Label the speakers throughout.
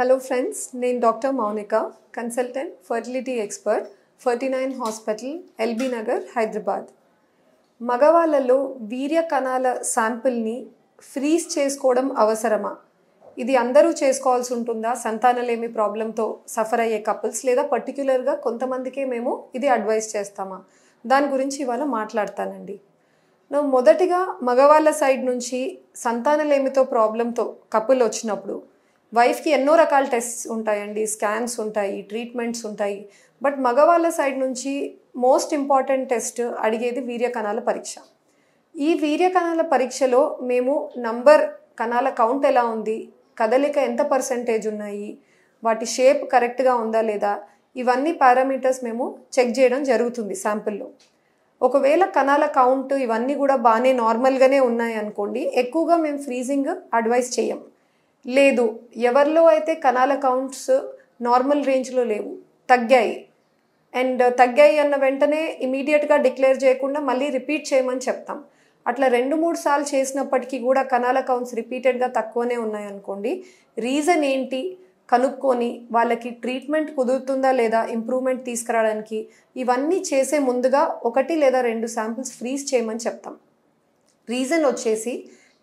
Speaker 1: hello friends నేను doctor Mounika consultant fertility expert ferty nine hospital LB Nagar Hyderabad మగవాళ్ళలో వీర్య కణాల శాంపిల్ని ఫ్రీజ్ చేసుకోవడం అవసరమా ఇది అందరూ చేసుకోవాల్సి ఉంటుందా సంతానలేమి ప్రాబ్లంతో సఫర్ అయ్యే కపుల్స్ లేదా పర్టిక్యులర్గా కొంతమందికే మేము ఇది అడ్వైస్ చేస్తామా దాని గురించి ఇవాళ మాట్లాడతానండి మొదటిగా మగవాళ్ళ సైడ్ నుంచి సంతానలేమితో ప్రాబ్లంతో కపుల్ వచ్చినప్పుడు వైఫ్కి ఎన్నో రకాల టెస్ట్స్ ఉంటాయండి స్కాన్స్ ఉంటాయి ట్రీట్మెంట్స్ ఉంటాయి బట్ మగవాళ్ళ సైడ్ నుంచి మోస్ట్ ఇంపార్టెంట్ టెస్ట్ అడిగేది వీర్యకణాల పరీక్ష ఈ వీర్యకణాల పరీక్షలో మేము నంబర్ కణాల కౌంట్ ఎలా ఉంది కదలిక ఎంత పర్సంటేజ్ ఉన్నాయి వాటి షేప్ కరెక్ట్గా ఉందా లేదా ఇవన్నీ పారామీటర్స్ మేము చెక్ చేయడం జరుగుతుంది శాంపిల్లో ఒకవేళ కణాల కౌంట్ ఇవన్నీ కూడా బాగానే నార్మల్గానే ఉన్నాయి అనుకోండి ఎక్కువగా మేము ఫ్రీజింగ్ అడ్వైస్ చేయం లేదు ఎవరిలో అయితే కణాల కౌంట్స్ నార్మల్ రేంజ్లో లేవు తగ్గాయి అండ్ తగ్గాయి అన్న వెంటనే ఇమీడియట్గా డిక్లేర్ చేయకుండా మళ్ళీ రిపీట్ చేయమని చెప్తాం అట్లా రెండు మూడు సార్లు చేసినప్పటికీ కూడా కణాల కౌంట్స్ రిపీటెడ్గా తక్కువనే ఉన్నాయనుకోండి రీజన్ ఏంటి కనుక్కొని వాళ్ళకి ట్రీట్మెంట్ కుదురుతుందా లేదా ఇంప్రూవ్మెంట్ తీసుకురావడానికి ఇవన్నీ చేసే ముందుగా ఒకటి లేదా రెండు శాంపిల్స్ ఫ్రీజ్ చేయమని చెప్తాం రీజన్ వచ్చేసి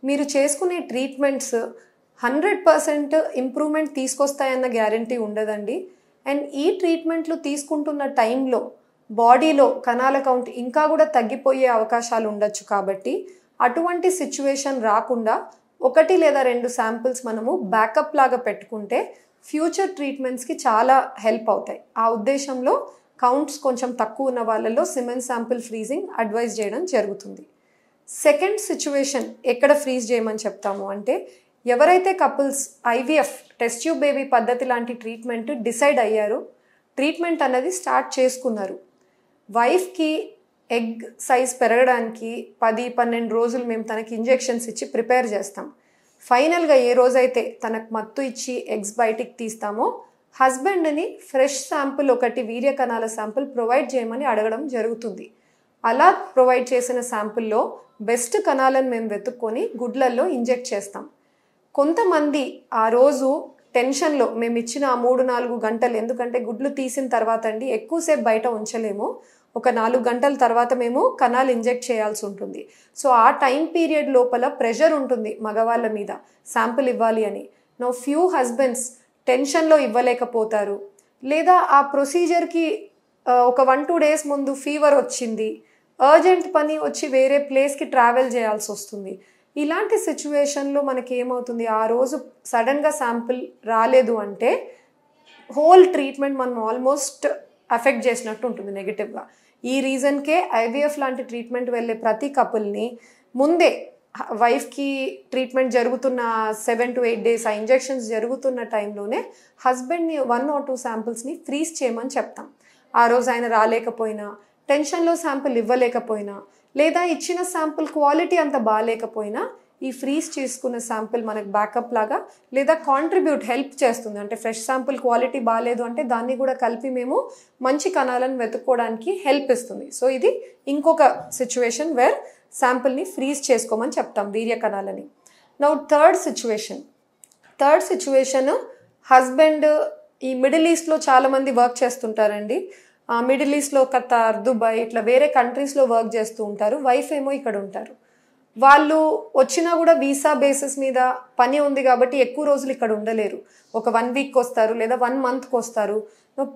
Speaker 1: మీరు చేసుకునే ట్రీట్మెంట్స్ హండ్రెడ్ పర్సెంట్ ఇంప్రూవ్మెంట్ తీసుకొస్తాయన్న గ్యారంటీ ఉండదండి అండ్ ఈ ట్రీట్మెంట్లు తీసుకుంటున్న టైంలో బాడీలో కణాల కౌంట్ ఇంకా కూడా తగ్గిపోయే అవకాశాలు ఉండొచ్చు కాబట్టి అటువంటి సిచ్యువేషన్ రాకుండా ఒకటి లేదా రెండు శాంపిల్స్ మనము బ్యాకప్ లాగా పెట్టుకుంటే ఫ్యూచర్ ట్రీట్మెంట్స్కి చాలా హెల్ప్ అవుతాయి ఆ ఉద్దేశంలో కౌంట్స్ కొంచెం తక్కువ ఉన్న వాళ్ళలో సిమెన్ శాంపిల్ ఫ్రీజింగ్ అడ్వైజ్ చేయడం జరుగుతుంది సెకండ్ సిచ్యువేషన్ ఎక్కడ ఫ్రీజ్ చేయమని చెప్తాము అంటే ఎవరైతే couples IVF test tube baby పద్ధతి లాంటి ట్రీట్మెంట్ డిసైడ్ అయ్యారు ట్రీట్మెంట్ అనేది స్టార్ట్ చేసుకున్నారు వైఫ్కి ఎగ్ సైజ్ పెరగడానికి పది పన్నెండు రోజులు మేము తనకి ఇంజెక్షన్స్ ఇచ్చి ప్రిపేర్ చేస్తాం ఫైనల్గా ఏ రోజైతే తనకు మత్తు ఇచ్చి ఎగ్స్ బయటికి తీస్తామో హస్బెండ్ని ఫ్రెష్ శాంపుల్ ఒకటి వీర్య కణాల శాంపుల్ ప్రొవైడ్ చేయమని అడగడం జరుగుతుంది అలా ప్రొవైడ్ చేసిన శాంపుల్లో బెస్ట్ కణాలను మేము వెతుక్కొని గుడ్లల్లో ఇంజెక్ట్ చేస్తాం కొంతమంది ఆ రోజు టెన్షన్లో మేము ఇచ్చిన ఆ మూడు నాలుగు గంటలు ఎందుకంటే గుడ్లు తీసిన తర్వాత అండి ఎక్కువసేపు బయట ఉంచలేము ఒక నాలుగు గంటల తర్వాత మేము కణాలు ఇంజెక్ట్ చేయాల్సి ఉంటుంది సో ఆ టైం పీరియడ్ లోపల ప్రెషర్ ఉంటుంది మగవాళ్ళ మీద శాంపుల్ ఇవ్వాలి అని నో ఫ్యూ హస్బెండ్స్ టెన్షన్లో ఇవ్వలేకపోతారు లేదా ఆ ప్రొసీజర్కి ఒక వన్ టూ డేస్ ముందు ఫీవర్ వచ్చింది అర్జెంట్ పని వచ్చి వేరే ప్లేస్కి ట్రావెల్ చేయాల్సి వస్తుంది ఇలాంటి సిచ్యువేషన్లో మనకి ఏమవుతుంది ఆ రోజు సడన్గా శాంపిల్ రాలేదు అంటే హోల్ ట్రీట్మెంట్ మనం ఆల్మోస్ట్ అఫెక్ట్ చేసినట్టు ఉంటుంది నెగిటివ్గా ఈ రీజన్కే ఐవీఎఫ్ లాంటి ట్రీట్మెంట్ వెళ్ళే ప్రతి కపుల్ని ముందే వైఫ్కి ట్రీట్మెంట్ జరుగుతున్న సెవెన్ టు ఎయిట్ డేస్ ఆ ఇంజెక్షన్స్ జరుగుతున్న టైంలోనే హస్బెండ్ని వన్ ఆర్ టూ శాంపిల్స్ని ఫ్రీజ్ చేయమని చెప్తాం ఆ రోజు ఆయన రాలేకపోయినా టెన్షన్లో శాంపిల్ ఇవ్వలేకపోయినా లేదా ఇచ్చిన శాంపుల్ క్వాలిటీ అంత బాగాలేకపోయినా ఈ ఫ్రీజ్ చేసుకున్న శాంపుల్ మనకు బ్యాకప్ లాగా లేదా కాంట్రిబ్యూట్ హెల్ప్ చేస్తుంది అంటే ఫ్రెష్ శాంపుల్ క్వాలిటీ బాగాలేదు అంటే దాన్ని కూడా కలిపి మేము మంచి కణాలను వెతుక్కోవడానికి హెల్ప్ ఇస్తుంది సో ఇది ఇంకొక సిచ్యువేషన్ వేర్ శాంపుల్ని ఫ్రీజ్ చేసుకోమని చెప్తాం వీర్య కణాలని now third situation third situation husband ఈ మిడిల్ ఈస్ట్లో చాలామంది వర్క్ చేస్తుంటారండి మిడిల్ ఈస్ట్లో ఖతార్ దుబాయ్ ఇట్లా వేరే కంట్రీస్లో వర్క్ చేస్తూ ఉంటారు వైఫ్ ఏమో ఇక్కడ ఉంటారు వాళ్ళు వచ్చినా కూడా వీసా బేసిస్ మీద పని ఉంది కాబట్టి ఎక్కువ రోజులు ఇక్కడ ఉండలేరు ఒక వన్ వీక్ వస్తారు లేదా వన్ మంత్కి వస్తారు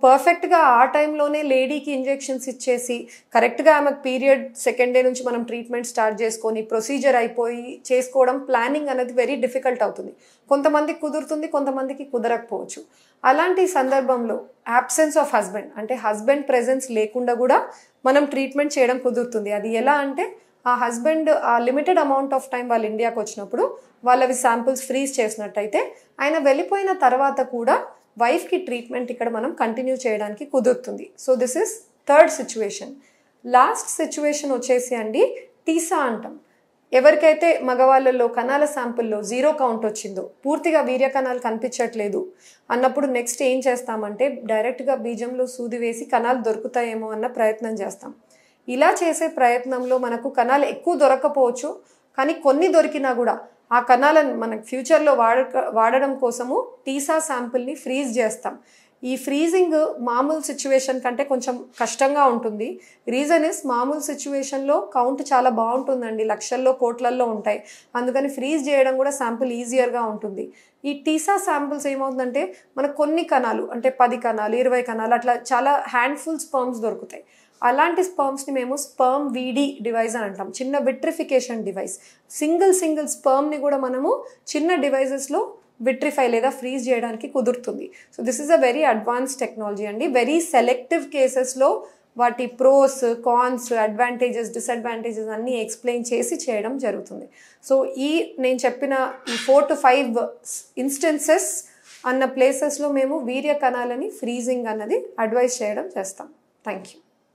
Speaker 1: పర్ఫెక్ట్గా ఆ టైంలోనే లేడీకి ఇంజెక్షన్స్ ఇచ్చేసి కరెక్ట్గా ఆమెకు పీరియడ్ సెకండ్ డే నుంచి మనం ట్రీట్మెంట్ స్టార్ట్ చేసుకొని ప్రొసీజర్ అయిపోయి చేసుకోవడం ప్లానింగ్ అనేది వెరీ డిఫికల్ట్ అవుతుంది కొంతమందికి కుదురుతుంది కొంతమందికి కుదరకపోవచ్చు అలాంటి సందర్భంలో యాబ్సెన్స్ ఆఫ్ హస్బెండ్ అంటే హస్బెండ్ ప్రెజెన్స్ లేకుండా కూడా మనం ట్రీట్మెంట్ చేయడం కుదురుతుంది అది ఎలా అంటే ఆ హస్బెండ్ ఆ లిమిటెడ్ అమౌంట్ ఆఫ్ టైం వాళ్ళు ఇండియాకి వచ్చినప్పుడు వాళ్ళవి శాంపుల్స్ ఫ్రీజ్ చేసినట్టయితే ఆయన వెళ్ళిపోయిన తర్వాత కూడా వైఫ్కి ట్రీట్మెంట్ ఇక్కడ మనం కంటిన్యూ చేయడానికి కుదురుతుంది so this is third situation last situation వచ్చేసి అండి టీసా అంటాం ఎవరికైతే మగవాళ్ళలో కణాల శాంపుల్లో జీరో కౌంట్ వచ్చిందో పూర్తిగా వీర్య కణాలు కనిపించట్లేదు అన్నప్పుడు నెక్స్ట్ ఏం చేస్తామంటే డైరెక్ట్గా బీజంలో సూది వేసి కణాలు దొరుకుతాయేమో అన్న ప్రయత్నం చేస్తాం ఇలా చేసే ప్రయత్నంలో మనకు కణాలు ఎక్కువ దొరకపోవచ్చు కానీ కొన్ని దొరికినా కూడా ఆ కణాలను మనకు ఫ్యూచర్లో వాడక వాడడం కోసము టీసా శాంపిల్ని ఫ్రీజ్ చేస్తాం ఈ ఫ్రీజింగ్ మామూలు సిచ్యువేషన్ కంటే కొంచెం కష్టంగా ఉంటుంది రీజన్ ఇస్ మామూలు సిచ్యువేషన్లో కౌంట్ చాలా బాగుంటుందండి లక్షల్లో కోట్లల్లో ఉంటాయి అందుకని ఫ్రీజ్ చేయడం కూడా శాంపుల్ ఈజియర్గా ఉంటుంది ఈ టీసా శాంపుల్స్ ఏమవుతుందంటే మనకు కొన్ని కణాలు అంటే పది కణాలు ఇరవై కణాలు అట్లా చాలా హ్యాండ్ఫుల్ స్పర్మ్స్ దొరుకుతాయి అలాంటి స్పర్మ్స్ని మేము స్పర్మ్ వీడి డివైస్ అని అంటాం చిన్న విట్రిఫికేషన్ డివైస్ సింగిల్ సింగిల్ స్పర్మ్ని కూడా మనము చిన్న డివైజెస్లో విట్రిఫై లేదా ఫ్రీజ్ చేయడానికి కుదురుతుంది so this is a very advance technology అండి వెరీ సెలెక్టివ్ కేసెస్లో వాటి ప్రోస్ కాన్స్ అడ్వాంటేజెస్ డిసడ్వాంటేజెస్ అన్నీ ఎక్స్ప్లెయిన్ చేసి చేయడం జరుగుతుంది సో ఈ నేను చెప్పిన ఈ ఫోర్ టు ఫైవ్ ఇన్స్టెన్సెస్ అన్న ప్లేసెస్లో మేము వీర్య కణాలని ఫ్రీజింగ్ అన్నది అడ్వైస్ చేయడం చేస్తాం థ్యాంక్ యూ